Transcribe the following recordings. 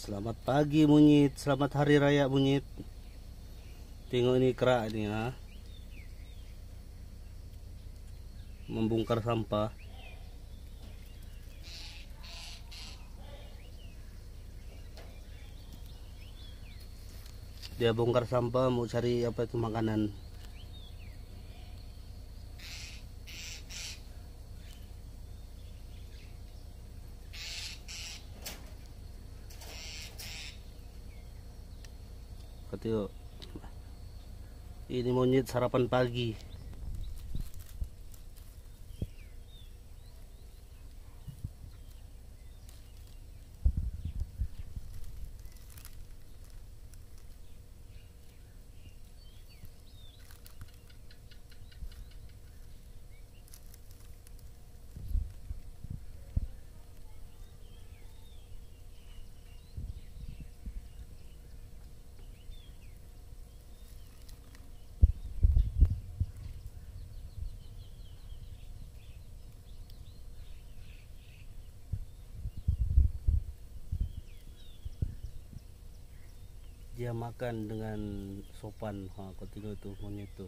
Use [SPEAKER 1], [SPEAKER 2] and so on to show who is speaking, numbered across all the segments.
[SPEAKER 1] Selamat pagi Munyit, selamat hari raya Munyit. Tengok ini kerak ini ya. Membongkar sampah. Dia bongkar sampah mau cari apa itu makanan. katanya ini monyet sarapan pagi dia makan dengan sopan ha, tengok itu monyet tu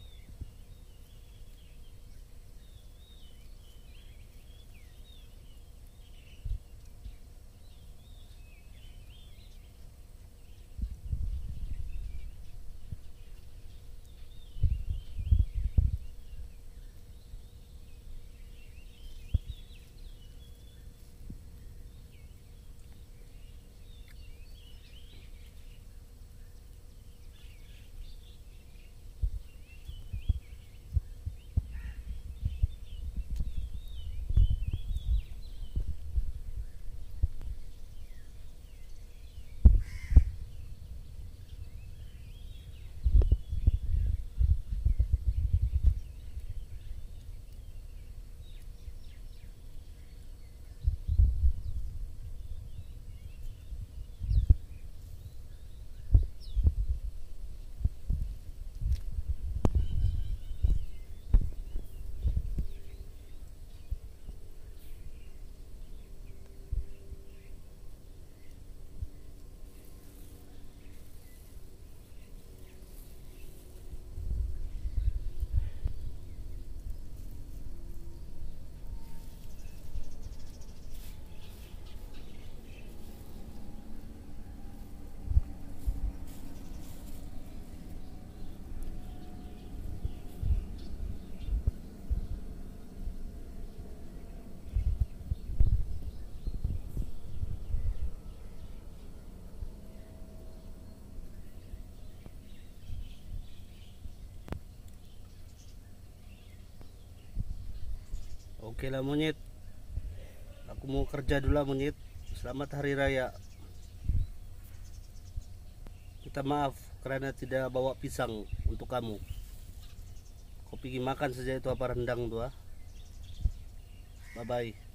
[SPEAKER 1] Oke lah monyet. Aku mau kerja dulu lah monyet. Selamat hari raya. Kita maaf karena tidak bawa pisang untuk kamu. Kau pergi makan saja itu apa rendang tuh ah. Bye bye.